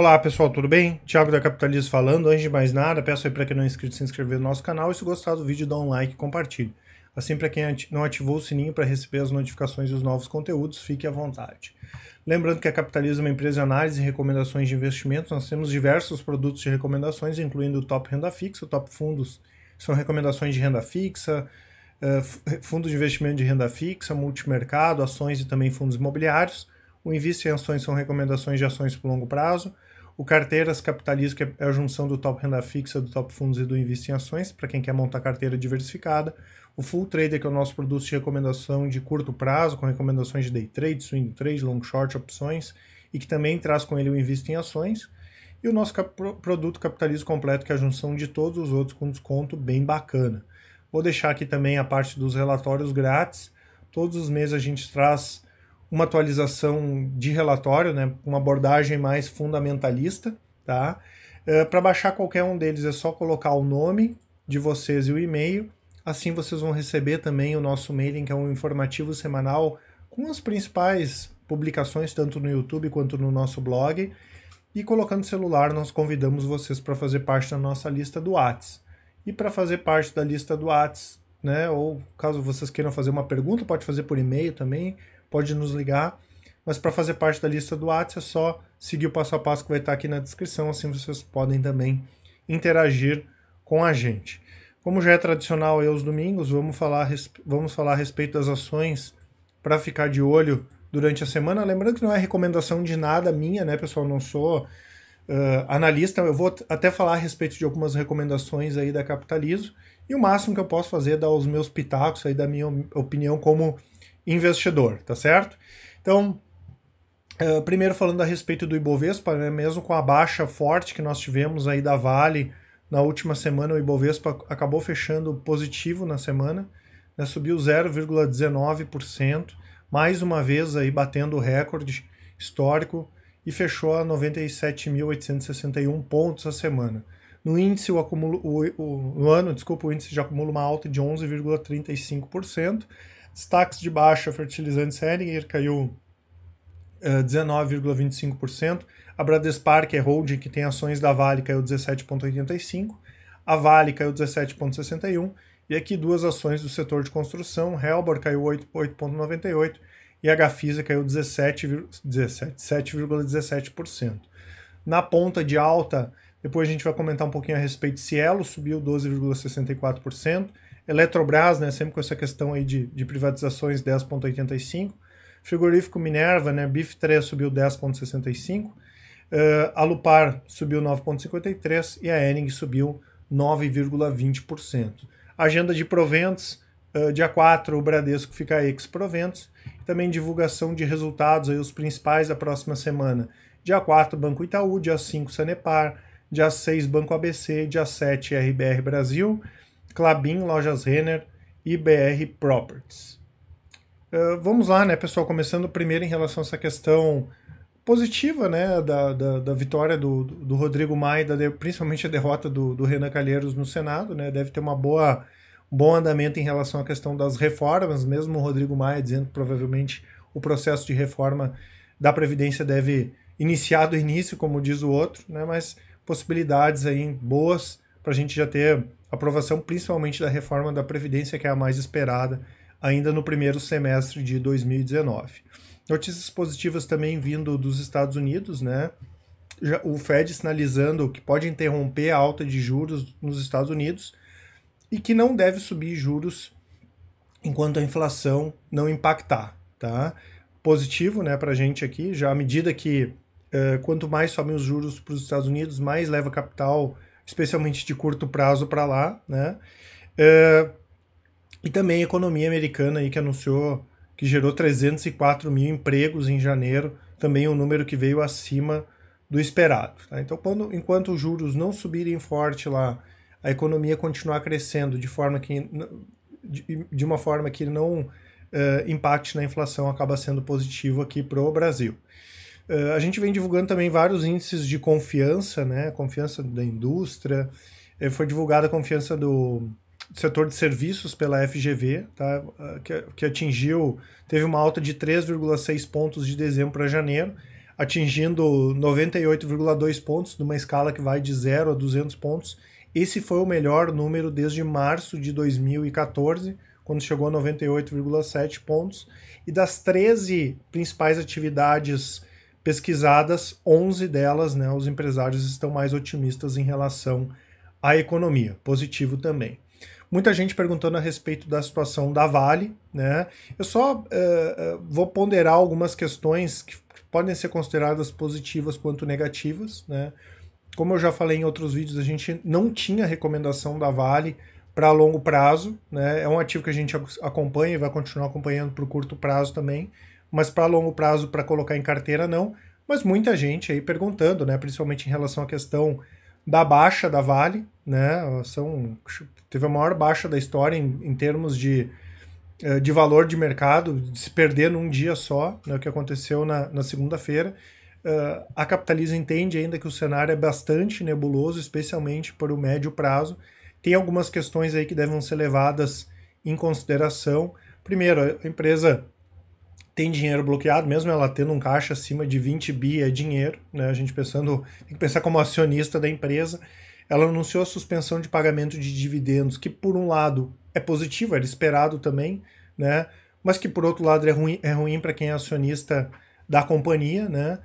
Olá pessoal, tudo bem? Tiago da Capitalismo falando. Antes de mais nada, peço aí para quem não é inscrito se inscrever no nosso canal e se gostar do vídeo, dá um like e compartilhe. Assim, para quem não ativou o sininho para receber as notificações dos novos conteúdos, fique à vontade. Lembrando que a Capitalismo é uma empresa de análise e recomendações de investimentos. Nós temos diversos produtos de recomendações, incluindo o Top Renda Fixa, o Top Fundos, são recomendações de renda fixa, eh, eh, fundos de investimento de renda fixa, multimercado, ações e também fundos imobiliários. O Invista em Ações são recomendações de ações por longo prazo. O Carteiras Capitalismo, que é a junção do Top Renda Fixa, do Top Fundos e do Invista em Ações, para quem quer montar carteira diversificada. O Full Trader, que é o nosso produto de recomendação de curto prazo, com recomendações de day trade, swing trade, long short, opções, e que também traz com ele o Invista em Ações. E o nosso cap produto Capitalismo Completo, que é a junção de todos os outros com desconto bem bacana. Vou deixar aqui também a parte dos relatórios grátis. Todos os meses a gente traz uma atualização de relatório, né, uma abordagem mais fundamentalista, tá? É, para baixar qualquer um deles é só colocar o nome de vocês e o e-mail. Assim vocês vão receber também o nosso mailing, que é um informativo semanal com as principais publicações, tanto no YouTube quanto no nosso blog. E colocando celular, nós convidamos vocês para fazer parte da nossa lista do Whats. E para fazer parte da lista do Whats, né, ou caso vocês queiram fazer uma pergunta, pode fazer por e-mail também, pode nos ligar. Mas para fazer parte da lista do WhatsApp é só seguir o passo a passo que vai estar tá aqui na descrição, assim vocês podem também interagir com a gente. Como já é tradicional aí aos domingos, vamos falar, vamos falar a respeito das ações para ficar de olho durante a semana. Lembrando que não é recomendação de nada minha, né, pessoal? Não sou uh, analista. Eu vou até falar a respeito de algumas recomendações aí da Capitalizo. E o máximo que eu posso fazer é dar os meus pitacos aí, da minha opinião como investidor, tá certo? Então, uh, primeiro falando a respeito do Ibovespa, né, mesmo com a baixa forte que nós tivemos aí da Vale na última semana, o Ibovespa acabou fechando positivo na semana, né, subiu 0,19%, mais uma vez aí batendo o recorde histórico e fechou a 97.861 pontos a semana. No índice, o, acumulo, o, o, ano, desculpa, o índice já acumula uma alta de 11,35%, Destaques de baixa, fertilizantes Heringer caiu uh, eh, 19,25%. A Bradespar, que é holding, que tem ações da Vale, caiu 17,85%. A Vale caiu 17,61%. E aqui duas ações do setor de construção, Helbor caiu 8,98% e a Gafisa caiu 17,17%. 17, 17%. Na ponta de alta, depois a gente vai comentar um pouquinho a respeito. Cielo subiu 12,64%, Eletrobras, né, sempre com essa questão aí de, de privatizações 10,85%. Frigorífico Minerva, né, BIF3 subiu 10,65%. Uh, Lupar subiu 9,53% e a Ering subiu 9,20%. Agenda de proventos, uh, dia 4 o Bradesco fica ex-proventos. Também divulgação de resultados, aí, os principais da próxima semana. Dia 4, Banco Itaú, dia 5, Sanepar, dia 6, Banco ABC, dia 7, RBR Brasil, Clabin Lojas Renner e BR Properties. Uh, vamos lá, né, pessoal? Começando primeiro em relação a essa questão positiva, né, da, da, da vitória do, do Rodrigo Maia, da, principalmente a derrota do, do Renan Calheiros no Senado, né, deve ter uma boa, um bom andamento em relação à questão das reformas, mesmo o Rodrigo Maia dizendo que provavelmente o processo de reforma da Previdência deve iniciar do início, como diz o outro, né, mas possibilidades aí boas para a gente já ter aprovação, principalmente da reforma da Previdência, que é a mais esperada, ainda no primeiro semestre de 2019. Notícias positivas também vindo dos Estados Unidos, né? Já, o Fed sinalizando que pode interromper a alta de juros nos Estados Unidos e que não deve subir juros enquanto a inflação não impactar, tá? Positivo, né, para a gente aqui, já à medida que uh, quanto mais sobem os juros para os Estados Unidos, mais leva capital especialmente de curto prazo para lá, né? É, e também a economia americana aí que anunciou que gerou 304 mil empregos em janeiro, também um número que veio acima do esperado. Tá? Então, quando, enquanto os juros não subirem forte lá, a economia continuar crescendo de forma que de, de uma forma que não uh, impacte na inflação, acaba sendo positivo aqui para o Brasil. Eh, a gente vem divulgando também vários índices de confiança, né? Confiança da indústria. Eh, foi divulgada a confiança do setor de serviços pela FGV, tá? Eh, que, que atingiu, teve uma alta de 3,6 pontos de dezembro para janeiro, atingindo 98,2 pontos, numa escala que vai de 0 a 200 pontos. Esse foi o melhor número desde março de 2014, quando chegou a 98,7 pontos. E das 13 principais atividades pesquisadas, 11 delas, né, os empresários estão mais otimistas em relação à economia, positivo também. Muita gente perguntando a respeito da situação da Vale, né? Eu só uh, vou ponderar algumas questões que podem ser consideradas positivas quanto negativas, né? Como eu já falei em outros vídeos, a gente não tinha recomendação da Vale para longo prazo, né? É um ativo que a gente acompanha e vai continuar acompanhando para o curto prazo também mas para longo prazo, para colocar em carteira, não. Mas muita gente aí perguntando, né? Principalmente em relação à questão da baixa da Vale, né? São, teve a maior baixa da história em, em termos de, eh, de valor de mercado, de se perder num dia só, né? o que aconteceu na, na segunda-feira. Uh, a Capitaliza entende ainda que o cenário é bastante nebuloso, especialmente para o médio prazo. Tem algumas questões aí que devem ser levadas em consideração. Primeiro, a empresa tem dinheiro bloqueado, mesmo ela tendo um caixa acima de 20 bi é dinheiro, né? A gente pensando, tem que pensar como acionista da empresa. Ela anunciou a suspensão de pagamento de dividendos, que por um lado é positivo, era esperado também, né? Mas que por outro lado é ruim, é ruim para quem é acionista da companhia, né?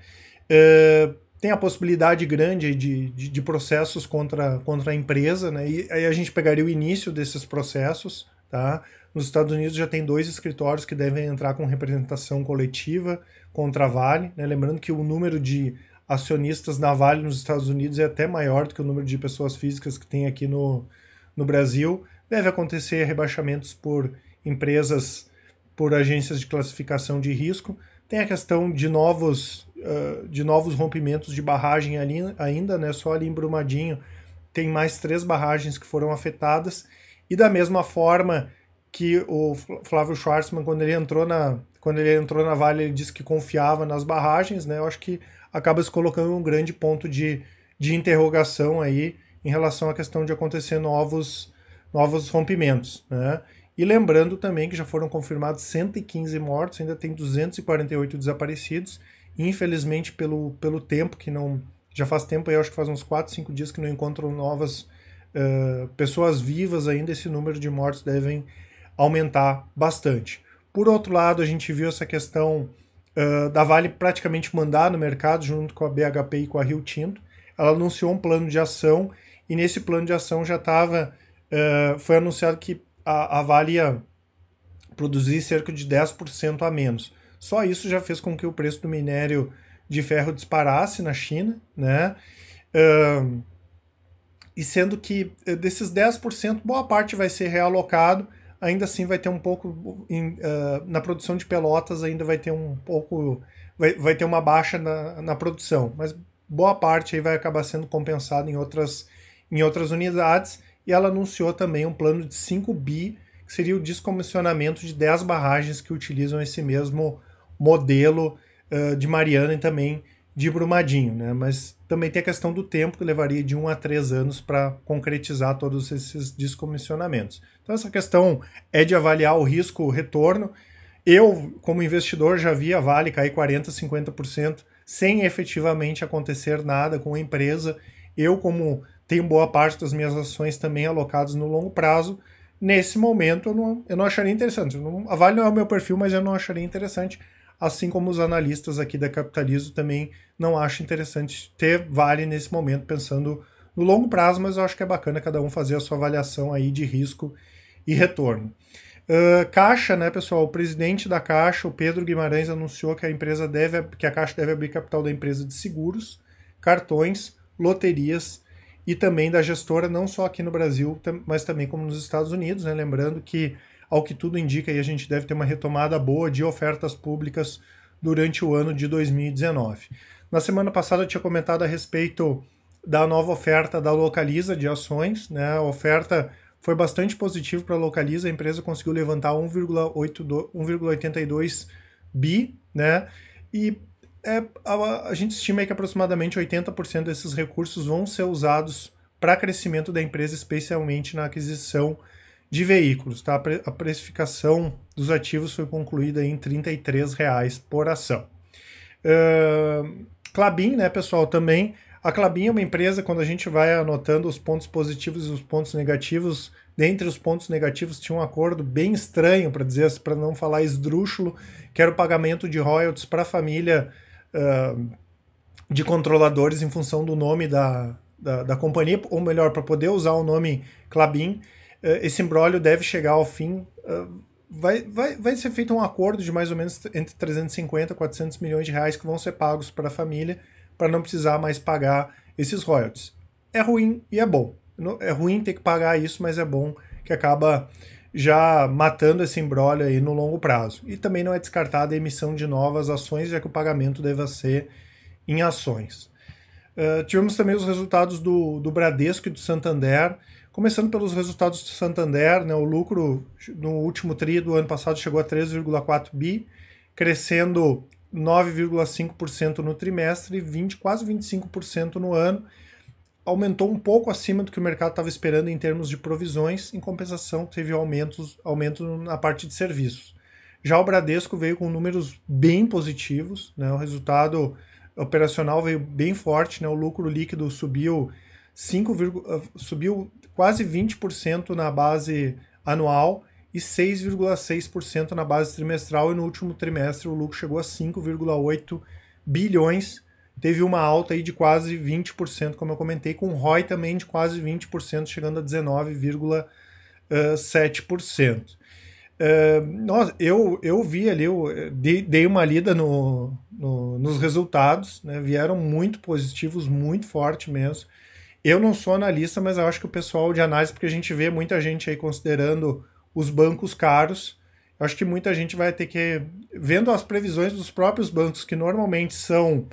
Uh, tem a possibilidade grande de, de, de, processos contra, contra a empresa, né? E aí a gente pegaria o início desses processos, tá? Nos Estados Unidos já tem dois escritórios que devem entrar com representação coletiva contra a Vale. Né? Lembrando que o número de acionistas na Vale nos Estados Unidos é até maior do que o número de pessoas físicas que tem aqui no, no Brasil. Deve acontecer rebaixamentos por empresas, por agências de classificação de risco. Tem a questão de novos, uh, de novos rompimentos de barragem ali, ainda, né? só ali em Brumadinho tem mais três barragens que foram afetadas. E da mesma forma, que o Flávio Schwartzman, quando ele entrou na, quando ele entrou na Vale, ele disse que confiava nas barragens, né? Eu acho que acaba se colocando um grande ponto de, de interrogação aí em relação à questão de acontecer novos, novos rompimentos, né? E lembrando também que já foram confirmados 115 mortos, ainda tem 248 desaparecidos. Infelizmente, pelo, pelo tempo que não. Já faz tempo aí, acho que faz uns 4, 5 dias que não encontram novas uh, pessoas vivas ainda. Esse número de mortos devem aumentar bastante. Por outro lado, a gente viu essa questão uh, da Vale praticamente mandar no mercado junto com a BHP e com a Rio Tinto. Ela anunciou um plano de ação e nesse plano de ação já estava uh, ah, foi anunciado que a, a Vale ia produzir cerca de 10% a menos. Só isso já fez com que o preço do minério de ferro disparasse na China, né? Uh, e sendo que eh, desses 10%, boa parte vai ser realocado ainda assim vai ter um pouco uh, na produção de pelotas ainda vai ter um pouco vai, vai ter uma baixa na, na produção mas boa parte aí vai acabar sendo compensada em outras em outras unidades e ela anunciou também um plano de 5 bi que seria o descomissionamento de 10 barragens que utilizam esse mesmo modelo uh, de Mariana e também de Brumadinho, né? Mas também tem a questão do tempo, que levaria de um a três anos para concretizar todos esses descomissionamentos. Então, essa questão é de avaliar o risco, o retorno. Eu, como investidor, já vi a Vale cair 40%, 50%, sem efetivamente acontecer nada com a empresa. Eu, como tenho boa parte das minhas ações também alocadas no longo prazo, nesse momento eu não, eu não acharia interessante. Eu não, a Vale não é o meu perfil, mas eu não acharia interessante assim como os analistas aqui da Capitalizo também não acham interessante ter Vale nesse momento, pensando no longo prazo, mas eu acho que é bacana cada um fazer a sua avaliação aí de risco e retorno. Uh, Caixa, né, pessoal? O presidente da Caixa, o Pedro Guimarães, anunciou que a empresa deve, que a Caixa deve abrir capital da empresa de seguros, cartões, loterias e também da gestora, não só aqui no Brasil, mas também como nos Estados Unidos, né? Lembrando que ao que tudo indica, a gente deve ter uma retomada boa de ofertas públicas durante o ano de 2019. Na semana passada eu tinha comentado a respeito da nova oferta da Localiza de ações, né? A oferta foi bastante positiva para a Localiza, a empresa conseguiu levantar 1,82 bi, né? E é, a, a, gente estima que aproximadamente 80% desses recursos vão ser usados para crescimento da empresa, especialmente na aquisição de veículos. Tá? A precificação dos ativos foi concluída em R$ reais por ação. Uh, Clabin, né, pessoal, também. A Clabin é uma empresa, quando a gente vai anotando os pontos positivos e os pontos negativos, dentre os pontos negativos tinha um acordo bem estranho, para dizer, para não falar esdrúxulo, que era o pagamento de royalties para a família uh, de controladores em função do nome da, da, da companhia, ou melhor, para poder usar o nome Clabin. Eh, esse embrólio deve chegar ao fim. Eh, vai, vai, vai ser feito um acordo de mais ou menos entre 350 e 400 milhões de reais que vão ser pagos para a família para não precisar mais pagar esses royalties. É ruim e é bom. É ruim ter que pagar isso, mas é bom que acaba já matando esse embrólio aí no longo prazo. E também não é descartada a emissão de novas ações, já que o pagamento deva ser em ações. Uh, tivemos também os resultados do, do Bradesco e do Santander, Começando pelos resultados do Santander, né, o lucro no último TRI do ano passado chegou a 3,4 bi, crescendo 9,5% no trimestre e quase 25% no ano. Aumentou um pouco acima do que o mercado estava esperando em termos de provisões, em compensação teve aumentos, aumento na parte de serviços. Já o Bradesco veio com números bem positivos, né, o resultado operacional veio bem forte, né, o lucro líquido subiu 5, ah, subiu quase 20% na base anual e 6,6% na base trimestral, e no último trimestre o lucro chegou a 5,8 bilhões, teve uma alta aí de quase 20%, como eu comentei, com o ROI também de quase 20%, chegando a 19,7%. Uh, nossa, eu, eu vi ali, eu eh, dei, uma lida no, no, nos resultados, né? vieram muito positivos, muito forte mesmo. Eu não sou analista, mas eu acho que o pessoal de análise, porque a gente vê muita gente aí considerando os bancos caros, eu acho que muita gente vai ter que, vendo as previsões dos próprios bancos, que normalmente são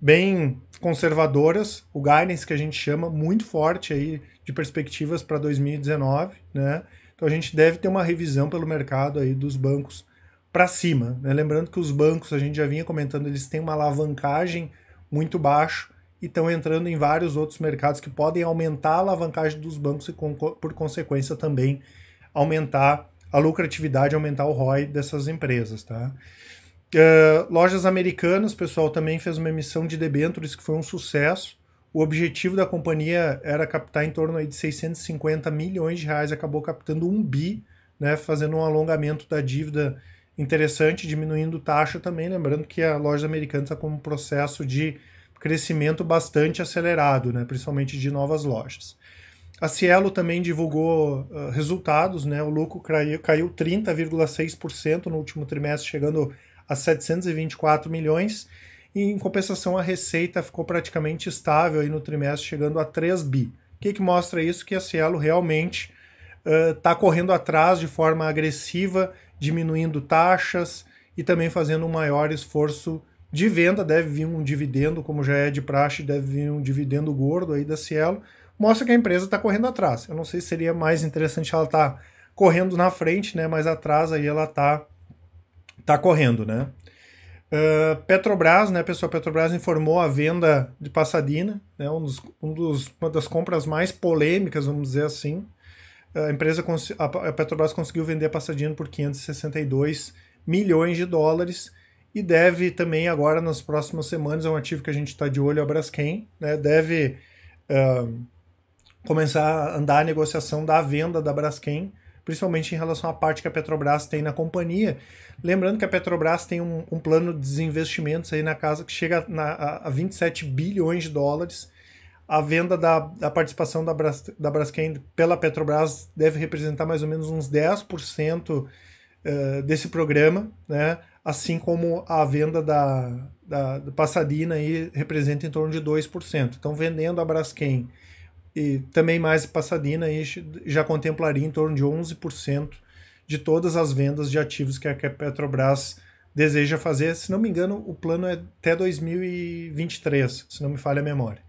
bem conservadoras, o guidance que a gente chama muito forte aí de perspectivas para 2019, né? Então a gente deve ter uma revisão pelo mercado aí dos bancos para cima, né? Lembrando que os bancos, a gente já vinha comentando, eles têm uma alavancagem muito baixa e estão entrando em vários outros mercados que podem aumentar a alavancagem dos bancos e, por consequência, também aumentar a lucratividade, aumentar o ROI dessas empresas, tá? Uh, lojas americanas, pessoal, também fez uma emissão de debêntures que foi um sucesso. O objetivo da companhia era captar em torno aí de 650 milhões de reais, acabou captando um bi, né, fazendo um alongamento da dívida interessante, diminuindo taxa também, lembrando que a Lojas Americanas está com um processo de crescimento bastante acelerado, né, principalmente de novas lojas. A Cielo também divulgou uh, resultados, né, o lucro caiu, caiu 30,6% no último trimestre, chegando a 724 milhões, e em compensação a receita ficou praticamente estável aí no trimestre, chegando a 3 bi. O que, que mostra isso? Que a Cielo realmente está ah, uh, correndo atrás de forma agressiva, diminuindo taxas e também fazendo um maior esforço de venda deve vir um dividendo, como já é de praxe, deve vir um dividendo gordo aí da Cielo. Mostra que a empresa está correndo atrás. Eu não sei se seria mais interessante ela estar tá correndo na frente, né? Mas atrás aí ela está tá correndo, né? Uh, Petrobras, né, pessoal? Petrobras informou a venda de Passadina, né, um dos, um dos, uma das compras mais polêmicas, vamos dizer assim. A empresa, a Petrobras conseguiu vender a Passadina por 562 milhões de dólares e deve também agora nas próximas semanas, é um ativo que a gente está de olho, a Braskem, né, deve uh, começar a andar a negociação da venda da Braskem, principalmente em relação à parte que a Petrobras tem na companhia. Lembrando que a Petrobras tem um, um plano de desinvestimentos aí na casa que chega na, a, a 27 bilhões de dólares, a venda da, da participação da, Bras, da Braskem pela Petrobras deve representar mais ou menos uns 10% eh, desse programa, né? assim como a venda da, da, da Passadina aí representa em torno de 2%. Então, vendendo a Braskem e também mais Passadina aí já contemplaria em torno de 11% de todas as vendas de ativos que a Petrobras deseja fazer. Se não me engano, o plano é até 2023, se não me falha a memória.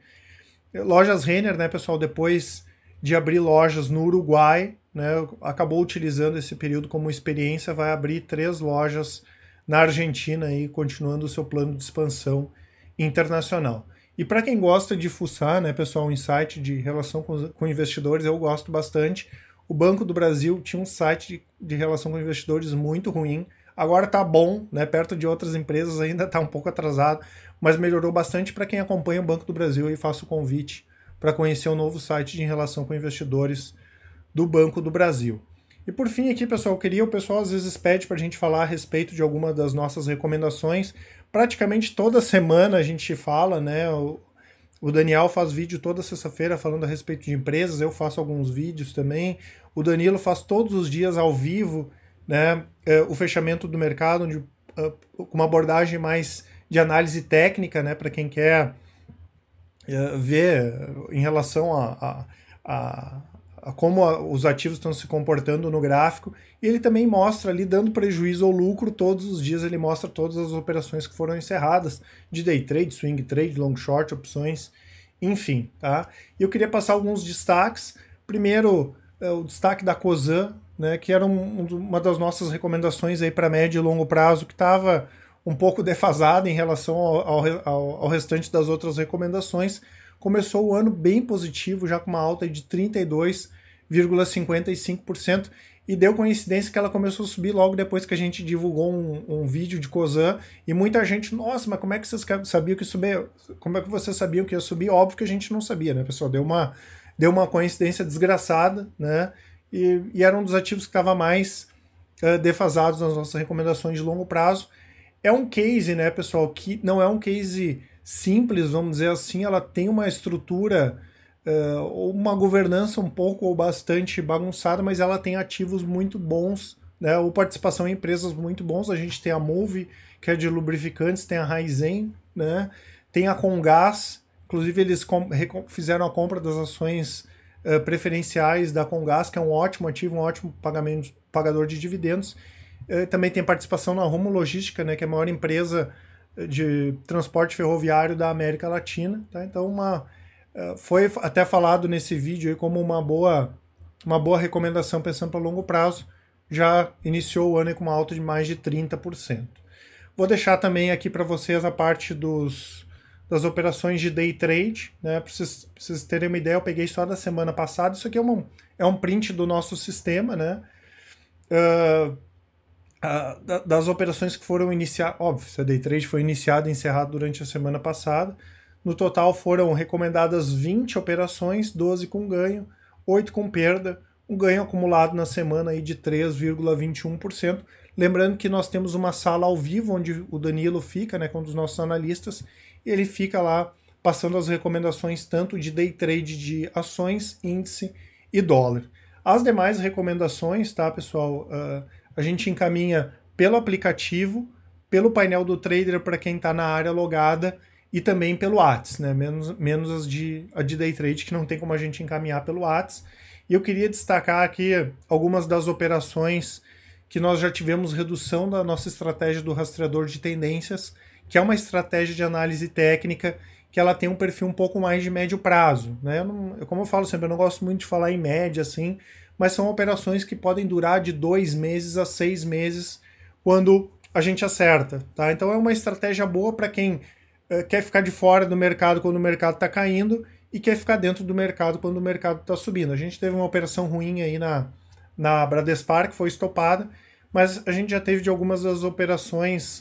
Lojas Renner, né, pessoal, depois de abrir lojas no Uruguai, né, acabou utilizando esse período como experiência, vai abrir três lojas na Argentina aí, continuando o seu plano de expansão internacional. E para quem gosta de fuçar, né, pessoal, um site de relação com, com, investidores, eu gosto bastante. O Banco do Brasil tinha um site de, de relação com investidores muito ruim. Agora está bom, né? Perto de outras empresas ainda está um pouco atrasado, mas melhorou bastante para quem acompanha o Banco do Brasil e faço o convite para conhecer o novo site de relação com investidores do Banco do Brasil. E por fim aqui, pessoal, eu queria, o pessoal às vezes pede para a gente falar a respeito de alguma das nossas recomendações. Praticamente toda semana a gente fala, né? O, o Daniel faz vídeo toda sexta-feira falando a respeito de empresas, eu faço alguns vídeos também. O Danilo faz todos os dias ao vivo, né? É, o fechamento do mercado, onde ah, uma abordagem mais de análise técnica, né? Para quem quer eh, ver em relação a, a, a a como a, os ativos estão se comportando no gráfico. E ele também mostra ali, dando prejuízo ou lucro, todos os dias ele mostra todas as operações que foram encerradas, de day trade, swing trade, long short, opções, enfim. Tá? E eu queria passar alguns destaques. Primeiro, é o destaque da COSAN, né, que era um, uma das nossas recomendações para médio e longo prazo, que estava um pouco defasada em relação ao, ao, ao, restante das outras recomendações. Começou o ano bem positivo, já com uma alta de 32 0,55% e deu coincidência que ela começou a subir logo depois que a gente divulgou um, um vídeo de Cozan e muita gente, nossa, mas como é que vocês sabiam que subir? Como é que vocês sabiam que ia subir? Óbvio que a gente não sabia, né, pessoal? Deu uma, deu uma coincidência desgraçada, né? E, e era um dos ativos que estava mais uh, defasados nas nossas recomendações de longo prazo. É um case, né, pessoal, que não é um case simples, vamos dizer assim, ela tem uma estrutura eh, uma governança um pouco ou bastante bagunçada, mas ela tem ativos muito bons, né, ou participação em empresas muito bons. A gente tem a Move, que é de lubrificantes, tem a Raizen, né, tem a Congás, inclusive eles fizeram a compra das ações uh, preferenciais da Congás, que é um ótimo ativo, um ótimo pagamento, pagador de dividendos. Uh, também tem participação na Rumo Logística, né, que é a maior empresa de transporte ferroviário da América Latina. Tá? Então, uma é, foi até falado nesse vídeo aí como uma boa, uma boa recomendação pensando para longo prazo. Já iniciou o ano com uma alta de mais de 30%. Vou deixar também aqui para vocês a parte dos, das operações de day trade, né? Para vocês, vocês, terem uma ideia, eu peguei só da semana passada. Isso aqui é um, é um print do nosso sistema, né? Uh, das operações que foram iniciadas. Óbvio, a day trade foi iniciada e encerrada durante a semana passada. No total foram recomendadas 20 operações, 12 com ganho, 8 com perda, um ganho acumulado na semana aí de 3,21%. Lembrando que nós temos uma sala ao vivo onde o Danilo fica, né, com é um dos nossos analistas, e ele fica lá passando as recomendações tanto de day trade de ações, índice e dólar. As demais recomendações, tá, pessoal? Uh, a gente encaminha pelo aplicativo, pelo painel do trader para quem está na área logada e também pelo ATS, né? menos, menos as de, a de day trade que não tem como a gente encaminhar pelo ATS. E eu queria destacar aqui algumas das operações que nós já tivemos redução da nossa estratégia do rastreador de tendências, que é uma estratégia de análise técnica que ela tem um perfil um pouco mais de médio prazo. Né? Eu não, eu, como eu falo sempre, eu não gosto muito de falar em média assim, mas são operações que podem durar de dois meses a seis meses quando a gente acerta. Tá? Então é uma estratégia boa para quem eh, quer ficar de fora do mercado quando o mercado está caindo e quer ficar dentro do mercado quando o mercado está subindo. A gente teve uma operação ruim aí na, na Bradespar, que foi estopada, mas a gente já teve de algumas das operações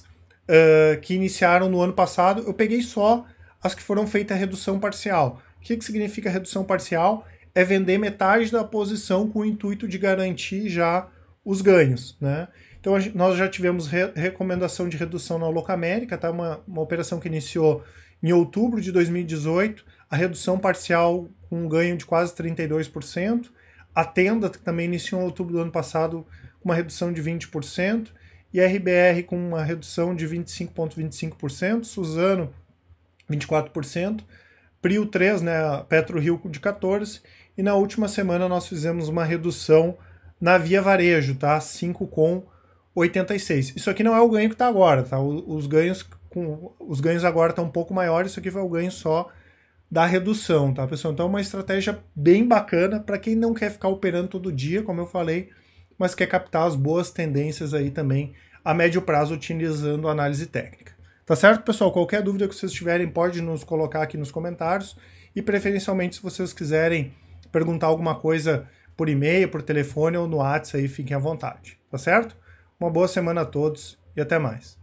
uh, que iniciaram no ano passado. Eu peguei só as que foram feitas a redução parcial. O que, que significa redução parcial? É vender metade da posição com o intuito de garantir já os ganhos. Né? Então gente, nós já tivemos re recomendação de redução na Locamérica, tá? Uma, uma, operação que iniciou em outubro de 2018, a redução parcial com um ganho de quase 32%, a Tenda que também iniciou em outubro do ano passado com uma redução de 20%, e a RBR com uma redução de 25,25%, ,25%, Suzano 24%, Prio 3, né, Petro Rio de 14%, e na última semana nós fizemos uma redução na Via Varejo, tá? 5 com 86. Isso aqui não é o ganho que está agora, tá? Os ganhos, com, os ganhos agora estão um pouco maiores, isso aqui foi o ganho só da redução, tá, pessoal? Então é uma estratégia bem bacana para quem não quer ficar operando todo dia, como eu falei, mas quer captar as boas tendências aí também a médio prazo utilizando análise técnica. Tá certo, pessoal? Qualquer dúvida que vocês tiverem, pode nos colocar aqui nos comentários e preferencialmente se vocês quiserem perguntar alguma coisa por e-mail, por telefone ou no WhatsApp aí, fiquem à vontade, tá certo? Uma boa semana a todos e até mais.